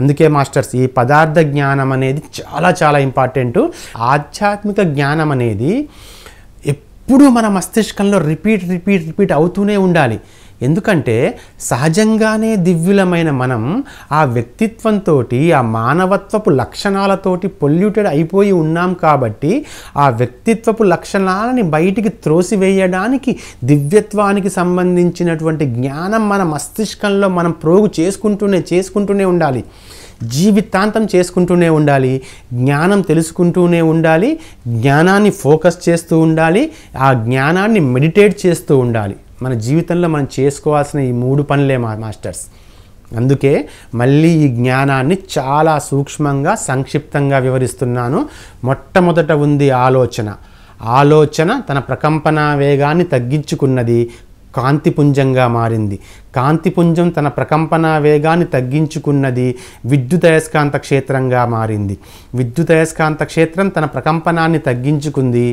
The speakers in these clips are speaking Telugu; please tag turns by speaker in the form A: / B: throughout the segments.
A: అందుకే మాస్టర్స్ ఈ పదార్థ జ్ఞానం అనేది చాలా చాలా ఇంపార్టెంట్ ఆధ్యాత్మిక జ్ఞానం అనేది ఎప్పుడూ మన మస్తిష్కంలో రిపీట్ రిపీట్ రిపీట్ అవుతూనే ఉండాలి ఎందుకంటే సహజంగానే దివ్యులమైన మనం ఆ వ్యక్తిత్వంతో ఆ మానవత్వపు లక్షణాలతోటి పొల్యూటెడ్ అయిపోయి ఉన్నాం కాబట్టి ఆ వ్యక్తిత్వపు లక్షణాలని బయటికి త్రోసివేయడానికి దివ్యత్వానికి సంబంధించినటువంటి జ్ఞానం మన మస్తిష్కంలో మనం ప్రోగు చేసుకుంటూనే చేసుకుంటూనే ఉండాలి జీవితాంతం చేసుకుంటూనే ఉండాలి జ్ఞానం తెలుసుకుంటూనే ఉండాలి జ్ఞానాన్ని ఫోకస్ చేస్తూ ఉండాలి ఆ జ్ఞానాన్ని మెడిటేట్ చేస్తూ ఉండాలి మన జీవితంలో మనం చేసుకోవాల్సిన ఈ మూడు పనులే మా మాస్టర్స్ అందుకే మళ్ళీ ఈ జ్ఞానాన్ని చాలా సూక్ష్మంగా సంక్షిప్తంగా వివరిస్తున్నాను మొట్టమొదట ఉంది ఆలోచన ఆలోచన తన ప్రకంపన వేగాన్ని తగ్గించుకున్నది కాంతిపుంజంగా మారింది కాంతిపుంజం తన ప్రకంపన వేగాన్ని తగ్గించుకున్నది విద్యుదయస్కాంత క్షేత్రంగా మారింది విద్యుదయస్కాంత క్షేత్రం తన ప్రకంపనాన్ని తగ్గించుకుంది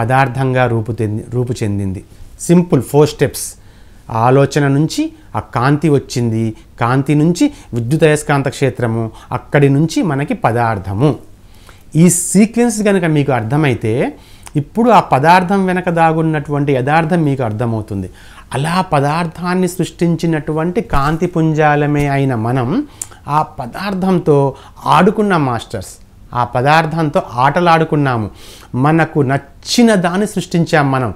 A: పదార్థంగా రూపు రూపు చెందింది సింపుల్ ఫోర్ స్టెప్స్ ఆలోచన నుంచి ఆ కాంతి వచ్చింది కాంతి నుంచి విద్యుత్ అయస్కాంత క్షేత్రము అక్కడి నుంచి మనకి పదార్థము ఈ సీక్వెన్స్ కనుక మీకు అర్థమైతే ఇప్పుడు ఆ పదార్థం వెనక దాగున్నటువంటి యథార్థం మీకు అర్థమవుతుంది అలా పదార్థాన్ని సృష్టించినటువంటి కాంతి పుంజాలమే అయిన మనం ఆ పదార్థంతో ఆడుకున్న మాస్టర్స్ ఆ పదార్థంతో ఆటలాడుకున్నాము మనకు నచ్చిన దాన్ని సృష్టించాం మనం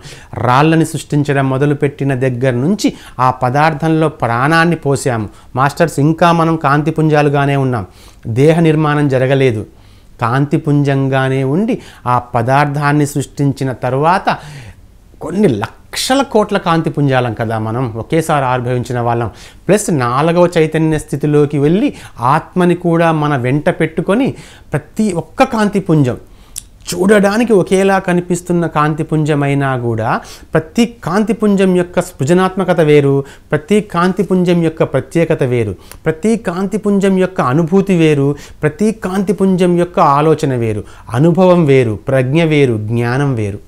A: రాళ్ళని సృష్టించడం మొదలుపెట్టిన దగ్గర నుంచి ఆ పదార్థంలో ప్రాణాన్ని పోసాము మాస్టర్స్ ఇంకా మనం కాంతిపుంజాలుగానే ఉన్నాం దేహ నిర్మాణం జరగలేదు కాంతిపుంజంగానే ఉండి ఆ పదార్థాన్ని సృష్టించిన తర్వాత కొన్ని లక్ష లక్షల కోట్ల కాంతి పుంజాలం కదా మనం ఒకేసారి ఆవిర్భవించిన వాళ్ళం ప్లస్ నాలుగవ చైతన్య స్థితిలోకి వెళ్ళి ఆత్మని కూడా మన వెంట పెట్టుకొని ప్రతి ఒక్క కాంతి పుంజం చూడడానికి ఒకేలా కనిపిస్తున్న కాంతిపుంజమైనా కూడా ప్రతి కాంతిపుంజం యొక్క సృజనాత్మకత వేరు ప్రతి కాంతిపుంజం యొక్క ప్రత్యేకత వేరు ప్రతి కాంతిపుంజం యొక్క అనుభూతి వేరు ప్రతి కాంతిపుంజం యొక్క ఆలోచన వేరు అనుభవం వేరు ప్రజ్ఞ వేరు జ్ఞానం వేరు